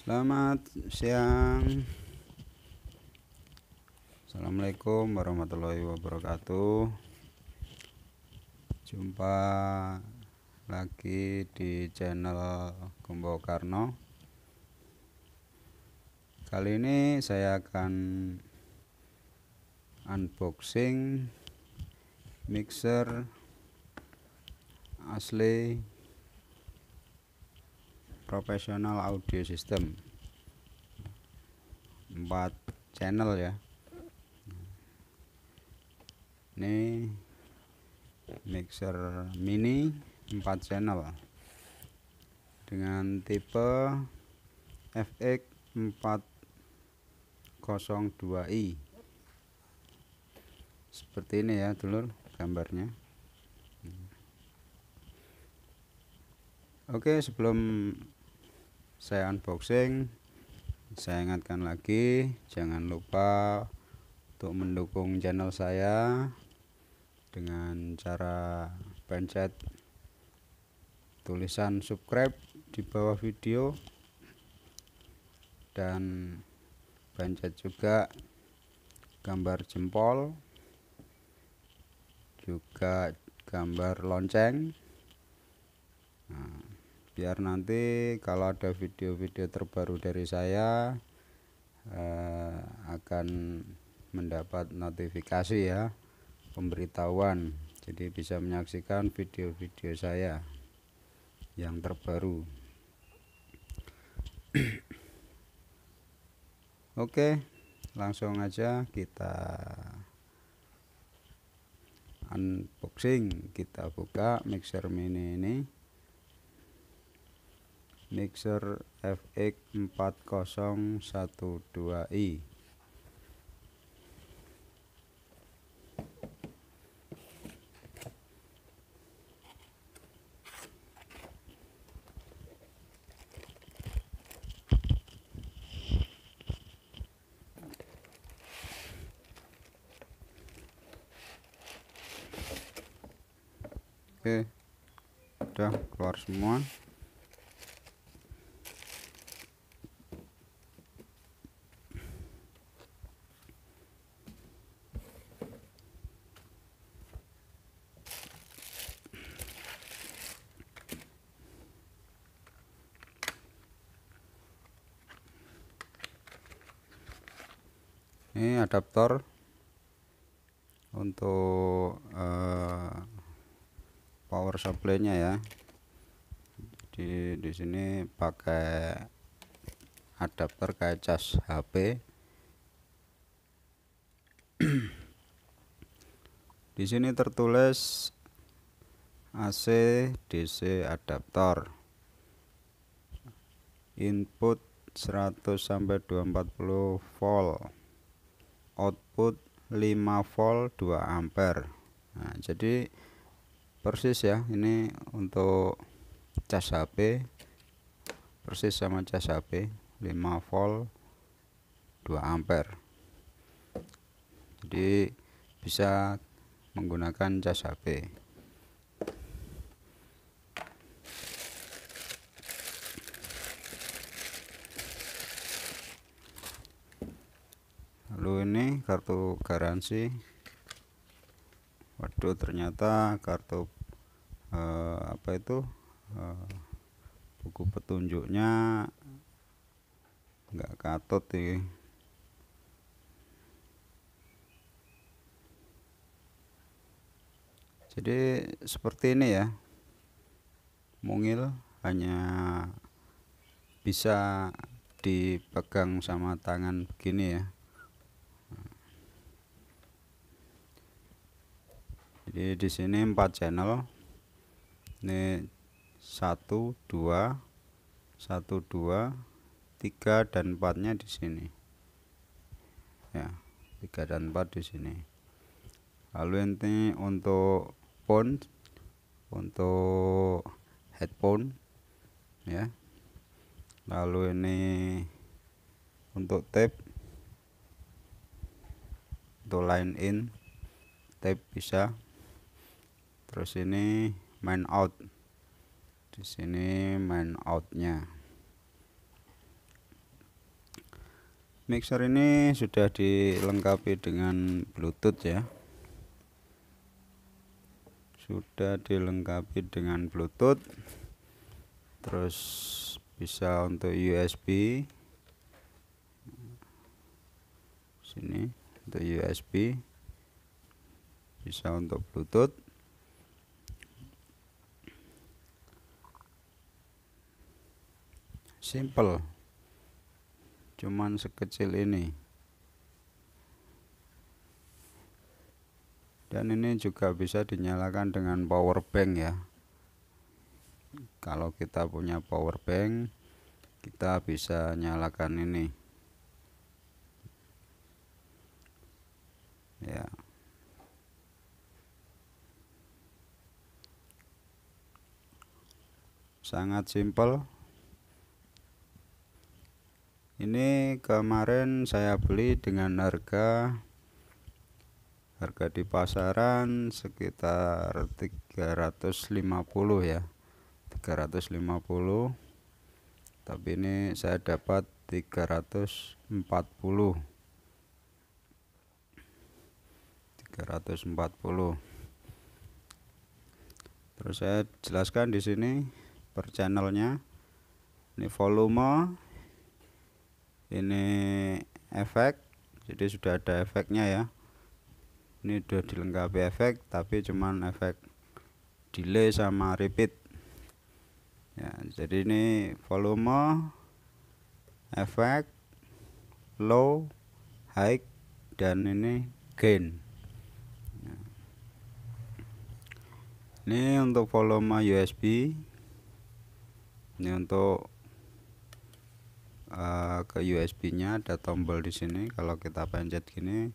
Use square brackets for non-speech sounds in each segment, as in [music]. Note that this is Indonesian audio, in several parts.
Selamat siang. Assalamualaikum warahmatullahi wabarakatuh. Jumpa lagi di channel Gembok Karno. Kali ini saya akan unboxing mixer asli profesional audio system 4 channel ya ini mixer mini 4 channel dengan tipe FX 402i seperti ini ya dulur gambarnya Oke sebelum saya unboxing saya ingatkan lagi jangan lupa untuk mendukung channel saya dengan cara pencet tulisan subscribe di bawah video dan pencet juga gambar jempol juga gambar lonceng nah, biar nanti kalau ada video-video terbaru dari saya eh, akan mendapat notifikasi ya pemberitahuan jadi bisa menyaksikan video-video saya yang terbaru [clears throat] oke langsung aja kita unboxing kita buka mixer mini ini mixer FX4012i Oke, udah keluar semua. ini adaptor untuk uh, power supply-nya ya. Di di sini pakai adaptor kayak cas HP. [clears throat] di sini tertulis AC DC adaptor. Input 100 sampai 240 volt output 5 volt 2 ampere nah, jadi persis ya ini untuk cas HP persis sama cas HP 5 volt 2 ampere jadi bisa menggunakan cas HP kartu ini kartu garansi waduh ternyata kartu eh, apa itu eh, buku petunjuknya nggak katut ya jadi seperti ini ya mungil hanya bisa dipegang sama tangan begini ya jadi di sini empat channel ini satu dua satu dua tiga dan empatnya di sini ya tiga dan empat di sini lalu ini untuk phone untuk headphone ya lalu ini untuk tape untuk line in tape bisa terus ini main out di sini main outnya mixer ini sudah dilengkapi dengan bluetooth ya sudah dilengkapi dengan bluetooth terus bisa untuk USB sini untuk USB bisa untuk bluetooth simple cuman sekecil ini dan ini juga bisa dinyalakan dengan power bank ya kalau kita punya power bank kita bisa nyalakan ini ya sangat simple ini kemarin saya beli dengan harga harga di pasaran sekitar 350 ya 350 tapi ini saya dapat 340 340 terus saya jelaskan di sini per channelnya ini volume ini efek jadi sudah ada efeknya ya ini sudah dilengkapi efek tapi cuman efek delay sama repeat ya jadi ini volume efek low high dan ini gain ya. ini untuk volume USB ini untuk Eh, ke USB nya ada tombol di sini kalau kita pencet gini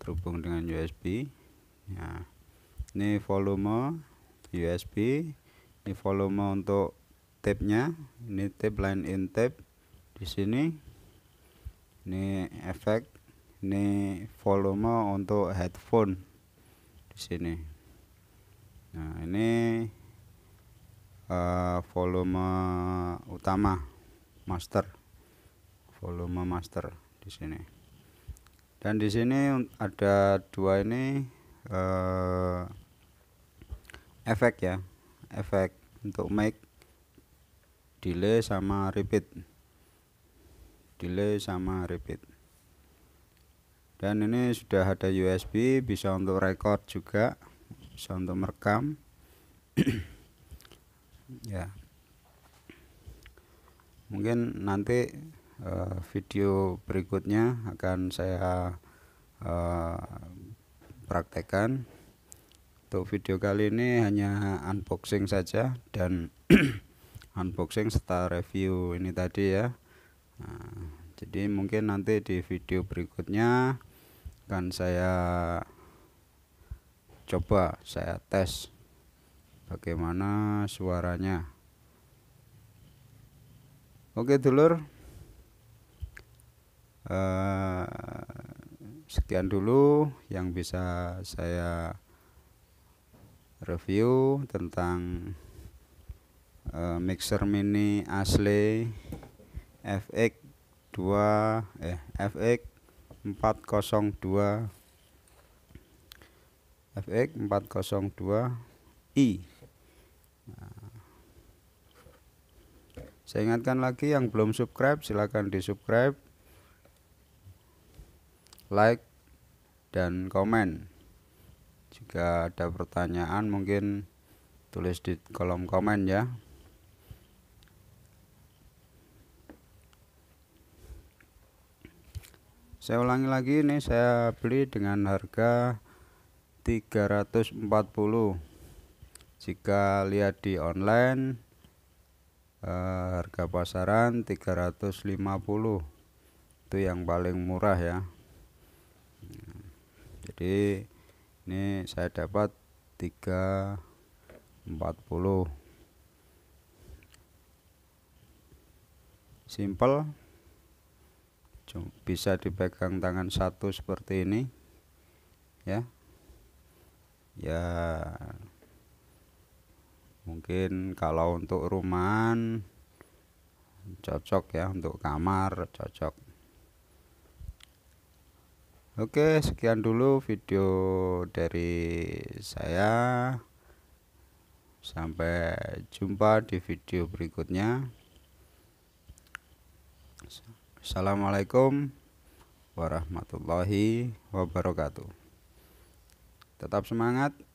terhubung dengan USB ya ini volume USB ini volume untuk tabnya ini tab line in tab di sini ini efek ini volume untuk headphone di sini nah ini uh, volume utama master volume master di sini dan di sini ada dua ini eh, efek ya efek untuk make delay sama repeat delay sama repeat dan ini sudah ada USB bisa untuk record juga bisa untuk merekam [clears throat] ya mungkin nanti Eh, video berikutnya akan saya uh, praktekkan untuk video kali ini hanya unboxing saja dan [clears throat] unboxing serta review ini tadi ya nah, jadi mungkin nanti di video berikutnya akan saya coba saya tes bagaimana suaranya oke dulur Eh, sekian dulu yang bisa saya review tentang eh, mixer mini asli FX 2 eh FX 402 FX 402i saya ingatkan lagi yang belum subscribe silahkan di subscribe like, dan komen. Jika ada pertanyaan mungkin tulis di kolom komen ya. Saya ulangi lagi ini saya beli dengan harga 340. Jika lihat di online eh, harga pasaran 350. Itu yang paling murah ya jadi ini saya dapat 340 simple bisa dipegang tangan satu seperti ini ya ya mungkin kalau untuk rumah cocok ya untuk kamar cocok Oke, sekian dulu video dari saya. Sampai jumpa di video berikutnya. Assalamualaikum warahmatullahi wabarakatuh. Tetap semangat.